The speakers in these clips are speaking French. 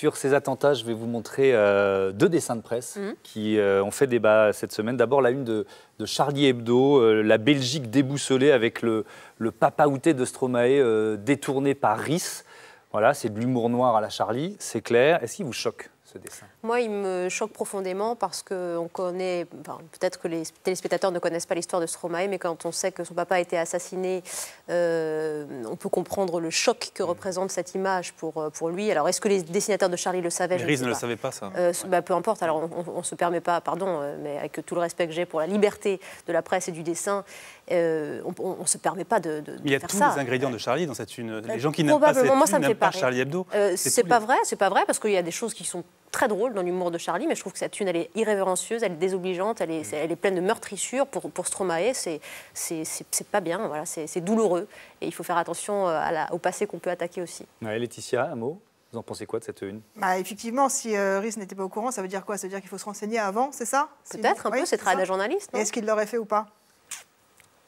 Sur ces attentats, je vais vous montrer euh, deux dessins de presse mhm. qui euh, ont fait débat cette semaine. D'abord, la une de, Charlie Hebdo, euh, la Belgique déboussolée avec le, le papa outé de Stromae détourné par RIS. Voilà, c'est de l'humour noir à la Charlie, c'est clair. Est-ce qu'il vous choque ce dessin Moi, il me choque profondément parce qu'on connaît, peut-être que les téléspectateurs ne connaissent pas l'histoire de Stromae, mais quand on sait que son papa a été assassiné, euh, on peut comprendre le choc que mm. représente cette image pour, euh, pour lui. Alors, est-ce que les dessinateurs de Charlie le savaient je ne, le savait pas, ça. Euh, bah, peu importe, alors on ne se permet pas, pardon, mais avec tout le respect que j'ai pour la liberté de la presse et du dessin, on ne se permet pas de, de, ça. Il y a tous les ingrédients de Charlie dans cette une. Les gens qui n'aiment pas, moi, ça me fait pas, Charlie Hebdo. c'est pas vrai, c'est pas vrai parce qu'il y a des choses qui sont très drôle dans l'humour de Charlie, mais je trouve que cette une, elle est irrévérencieuse, elle est désobligeante, elle est, mm. elle est pleine de meurtrissures. Pour, pour Stromae, c'est pas bien, voilà, c'est douloureux. Et il faut faire attention euh, au passé qu'on peut attaquer aussi. Ouais, Laetitia, un mot vous en pensez quoi de cette une bah, Effectivement, si euh, n'était pas au courant, ça veut dire quoi Ça veut dire qu'il faut se renseigner avant, c'est ça Peut-être un peu, c'est travail d'un journaliste. Est-ce qu'il l'aurait fait ou pas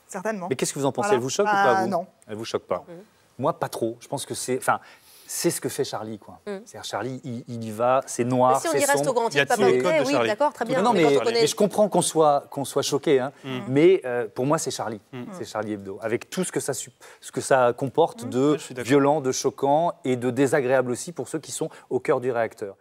Certainement. Mais qu'est-ce que vous en pensez Elle vous choque ou bah, pas vous Non. Elle vous choque pas. Mm. Moi, pas trop. Je pense que c'est. Enfin, c'est ce que fait Charlie. Quoi. Mm. cest Charlie, il, y va, c'est noir. c'est si on y reste au grand pas eh Oui, d'accord, très bien. je comprends qu'on soit, qu'on soit choqué, hein. mm. Mm. mais euh, pour moi, c'est Charlie. C'est Charlie Hebdo, avec tout ce que ça, ce que ça comporte de violent, de choquant et de désagréable aussi pour ceux qui sont au cœur du réacteur.